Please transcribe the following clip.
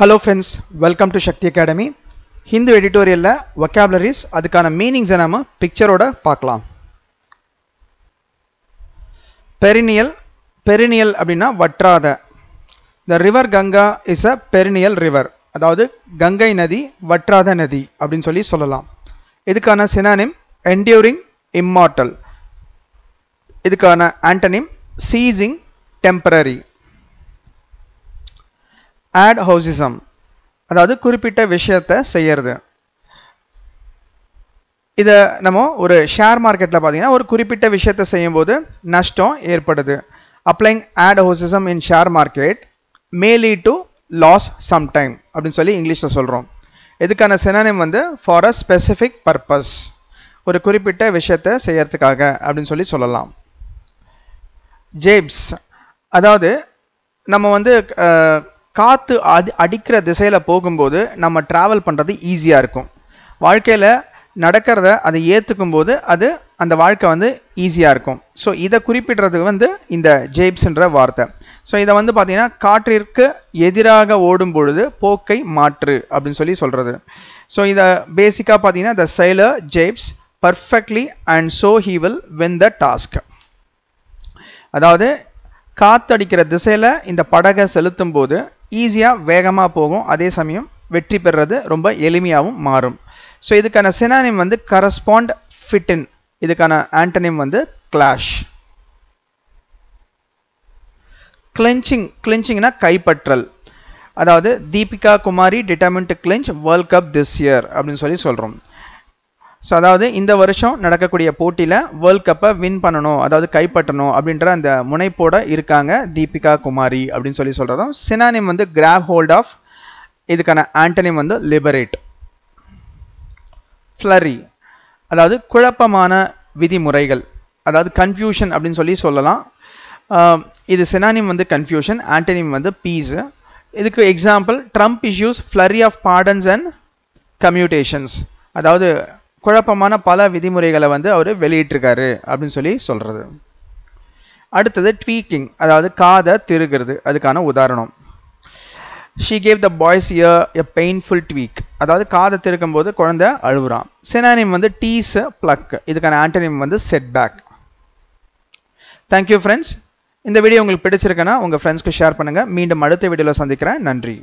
hello friends welcome to Sakthi academy Hindu எடிட்டோரியலில் vocabularies அதுக்கான மீனிங்ஸை நாம் பிக்சரோட பார்க்கலாம் பெரினியல் பெரினியல் அப்படின்னா வற்றாத the river Ganga is a perennial river அதாவது கங்கை நதி வற்றாத நதி அப்படின்னு சொல்லி சொல்லலாம் இதுக்கான சினானிம் என்டியூரிங் இம்மார்டல் இதுக்கான antonym ceasing temporary ad hocism அதாவது குறிப்பிட்ட விஷயத்தை செய்கிறது இதை நம்ம ஒரு ஷேர் மார்க்கெட்டில் பார்த்தீங்கன்னா ஒரு குறிப்பிட்ட விஷயத்தை செய்யும்போது நஷ்டம் ஏற்படுது applying ad hocism in share market may lead to loss some time அப்படின்னு சொல்லி இங்கிலீஷில் சொல்கிறோம் இதுக்கான சினானிம் வந்து ஃபார் அ ஸ்பெசிஃபிக் பர்பஸ் ஒரு குறிப்பிட்ட விஷயத்தை செய்யறதுக்காக அப்படின்னு சொல்லி சொல்லலாம் ஜேப்ஸ் அதாவது நம்ம வந்து காற்று அது அடிக்கிற திசையில் போகும்போது நம்ம ட்ராவல் பண்ணுறது ஈஸியாக இருக்கும் வாழ்க்கையில் நடக்கிறத அதை ஏற்றுக்கும் போது அது அந்த வாழ்க்கை வந்து ஈஸியாக இருக்கும் ஸோ இதை குறிப்பிடுறதுக்கு வந்து இந்த ஜேப்ஸ்ன்ற வார்த்தை ஸோ இதை வந்து பார்த்தீங்கன்னா காற்றிற்கு எதிராக ஓடும் பொழுது போக்கை மாற்று அப்படின்னு சொல்லி சொல்கிறது ஸோ இதை பேசிக்காக பார்த்தீங்கன்னா the sailor jibes perfectly and so he will win the task அதாவது காத்தடிக்கிற திசையில் இந்த படகை செலுத்தும் போது ஈஸியாக வேகமாக போகும் அதே சமயம் வெற்றி பெறுறது ரொம்ப எளிமையாகவும் மாறும் ஸோ இதுக்கான சினானிம் வந்து கரஸ்பாண்ட் ஃபிட்டின் இதுக்கான ஆண்டனிம் வந்து கிளாஷ் கிளின்ச்சிங் கிளின்ச்சிங்னா கைப்பற்றல் அதாவது Deepika Kumari determined clinch world cup this year அப்படின்னு சொல்லி சொல்கிறோம் ஸோ அதாவது இந்த வருஷம் நடக்கக்கூடிய போட்டியில் வேர்ல்ட் கப்பை வின் பண்ணணும் அதாவது கைப்பற்றணும் அப்படின்ற அந்த முனைப்போட இருக்காங்க தீபிகா குமாரி அப்படின்னு சொல்லி சொல்கிறதும் சினானிம் வந்து கிராப் ஹோல்ட் ஆஃப் இதுக்கான ஆண்டனிம் வந்து லிபரேட் ஃப்ளரி அதாவது குழப்பமான விதிமுறைகள் அதாவது கன்ஃபியூஷன் அப்படின்னு சொல்லி சொல்லலாம் இது சினானிம் வந்து கன்ஃபியூஷன் ஆண்டனிம் வந்து பீஸு இதுக்கு example Trump issues flurry of pardons and commutations அதாவது குழப்பமான பல விதிமுறைகளை வந்து அவர் வெளியிட்டிருக்காரு அப்படின்னு சொல்லி சொல்கிறது அடுத்தது ட்வீக்கிங் அதாவது காதை திருகிறது அதுக்கான உதாரணம் she gave the boy's ear a painful tweak அதாவது காதை திருக்கும் போது குழந்த அழுகுறான் சினானிம் வந்து டீஸ் பிளக் இதுக்கான ஆன்டனிம் வந்து செட் பேக் தேங்க்யூ ஃப்ரெண்ட்ஸ் இந்த வீடியோ உங்களுக்கு பிடிச்சிருக்கேன்னா உங்கள் ஃப்ரெண்ட்ஸ்க்கு ஷேர் பண்ணுங்கள் மீண்டும் அடுத்த வீடியோவில் சந்திக்கிறேன் நன்றி